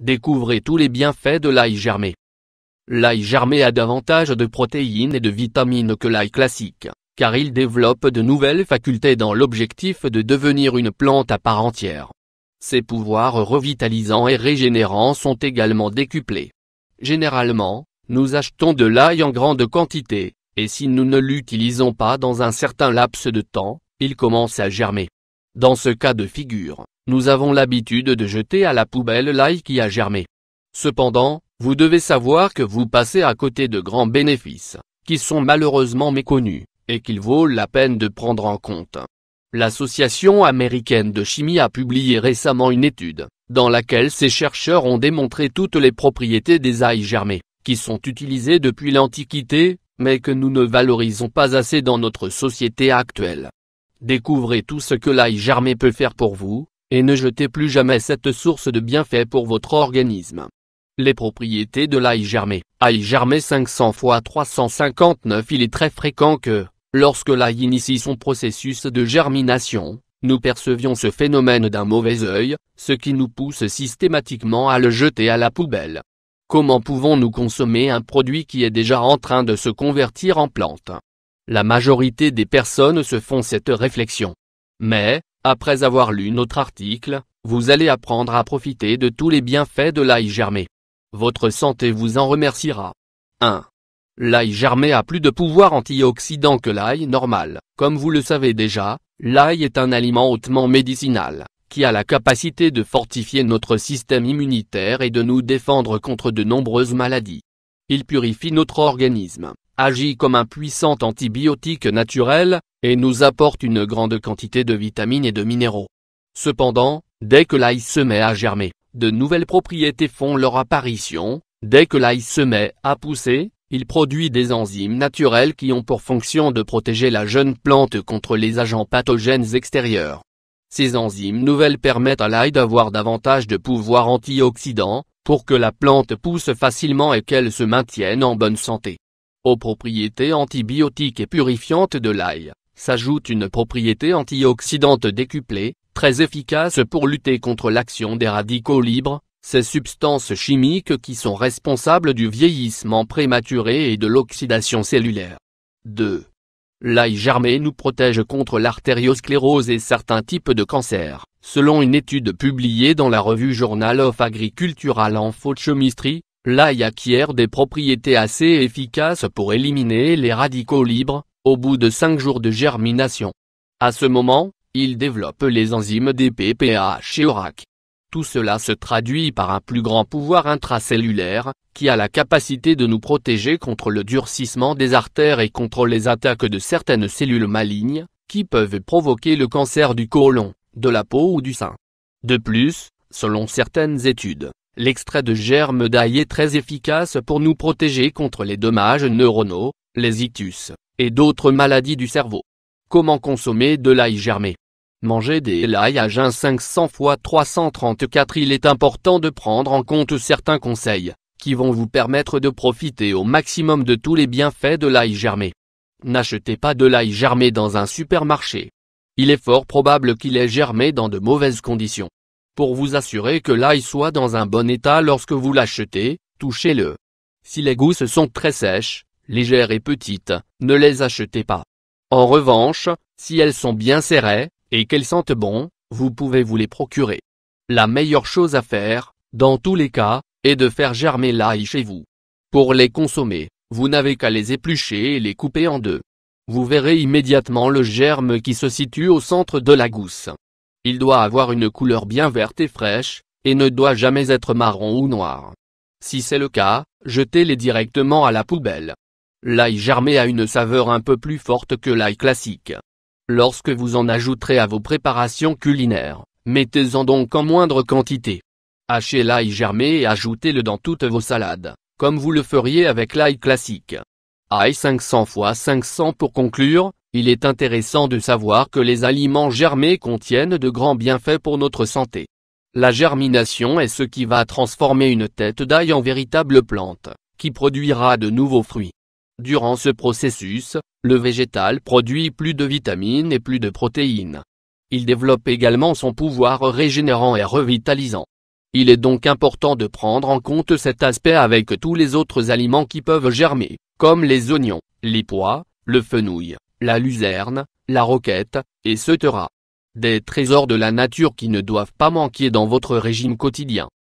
Découvrez tous les bienfaits de l'ail germé. L'ail germé a davantage de protéines et de vitamines que l'ail classique, car il développe de nouvelles facultés dans l'objectif de devenir une plante à part entière. Ses pouvoirs revitalisants et régénérants sont également décuplés. Généralement, nous achetons de l'ail en grande quantité, et si nous ne l'utilisons pas dans un certain laps de temps, il commence à germer. Dans ce cas de figure, nous avons l'habitude de jeter à la poubelle l'ail qui a germé. Cependant, vous devez savoir que vous passez à côté de grands bénéfices, qui sont malheureusement méconnus, et qu'il vaut la peine de prendre en compte. L'Association américaine de chimie a publié récemment une étude, dans laquelle ses chercheurs ont démontré toutes les propriétés des ailes germées, qui sont utilisées depuis l'Antiquité, mais que nous ne valorisons pas assez dans notre société actuelle. Découvrez tout ce que l'ail germé peut faire pour vous, et ne jetez plus jamais cette source de bienfaits pour votre organisme. Les propriétés de l'ail germé. Ail germé 500 fois 359 Il est très fréquent que, lorsque l'ail initie son processus de germination, nous percevions ce phénomène d'un mauvais œil, ce qui nous pousse systématiquement à le jeter à la poubelle. Comment pouvons-nous consommer un produit qui est déjà en train de se convertir en plante La majorité des personnes se font cette réflexion. Mais, après avoir lu notre article, vous allez apprendre à profiter de tous les bienfaits de l'ail germé. Votre santé vous en remerciera. 1. L'ail germé a plus de pouvoir antioxydant que l'ail normal. Comme vous le savez déjà, l'ail est un aliment hautement médicinal, qui a la capacité de fortifier notre système immunitaire et de nous défendre contre de nombreuses maladies. Il purifie notre organisme, agit comme un puissant antibiotique naturel, et nous apporte une grande quantité de vitamines et de minéraux. Cependant, dès que l'ail se met à germer, de nouvelles propriétés font leur apparition, dès que l'ail se met à pousser, il produit des enzymes naturelles qui ont pour fonction de protéger la jeune plante contre les agents pathogènes extérieurs. Ces enzymes nouvelles permettent à l'ail d'avoir davantage de pouvoir antioxydant, pour que la plante pousse facilement et qu'elle se maintienne en bonne santé. Aux propriétés antibiotiques et purifiantes de l'ail, s'ajoute une propriété antioxydante décuplée, très efficace pour lutter contre l'action des radicaux libres, ces substances chimiques qui sont responsables du vieillissement prématuré et de l'oxydation cellulaire. 2. L'ail germé nous protège contre l'artériosclérose et certains types de cancers, selon une étude publiée dans la revue Journal of Agricultural Chemistry, l'ail acquiert des propriétés assez efficaces pour éliminer les radicaux libres, au bout de 5 jours de germination. À ce moment, il développe les enzymes PPAH et ORAC. Tout cela se traduit par un plus grand pouvoir intracellulaire, qui a la capacité de nous protéger contre le durcissement des artères et contre les attaques de certaines cellules malignes, qui peuvent provoquer le cancer du côlon, de la peau ou du sein. De plus, selon certaines études, l'extrait de germe d'ail est très efficace pour nous protéger contre les dommages neuronaux, les ictus, et d'autres maladies du cerveau. Comment consommer de l'ail germé Manger des l'ail à jeun 500 fois 334 Il est important de prendre en compte certains conseils, qui vont vous permettre de profiter au maximum de tous les bienfaits de l'ail germé. N'achetez pas de l'ail germé dans un supermarché. Il est fort probable qu'il ait germé dans de mauvaises conditions. Pour vous assurer que l'ail soit dans un bon état lorsque vous l'achetez, touchez-le. Si les gousses sont très sèches, légères et petites, ne les achetez pas. En revanche, si elles sont bien serrées, et qu'elles sentent bon, vous pouvez vous les procurer. La meilleure chose à faire, dans tous les cas, est de faire germer l'ail chez vous. Pour les consommer, vous n'avez qu'à les éplucher et les couper en deux. Vous verrez immédiatement le germe qui se situe au centre de la gousse. Il doit avoir une couleur bien verte et fraîche, et ne doit jamais être marron ou noir. Si c'est le cas, jetez-les directement à la poubelle. L'ail germé a une saveur un peu plus forte que l'ail classique. Lorsque vous en ajouterez à vos préparations culinaires, mettez-en donc en moindre quantité. Hachez l'ail germé et ajoutez-le dans toutes vos salades, comme vous le feriez avec l'ail classique. Aïe 500 x 500 pour conclure, il est intéressant de savoir que les aliments germés contiennent de grands bienfaits pour notre santé. La germination est ce qui va transformer une tête d'ail en véritable plante, qui produira de nouveaux fruits. Durant ce processus, le végétal produit plus de vitamines et plus de protéines. Il développe également son pouvoir régénérant et revitalisant. Il est donc important de prendre en compte cet aspect avec tous les autres aliments qui peuvent germer, comme les oignons, les pois, le fenouil, la luzerne, la roquette, etc. Des trésors de la nature qui ne doivent pas manquer dans votre régime quotidien.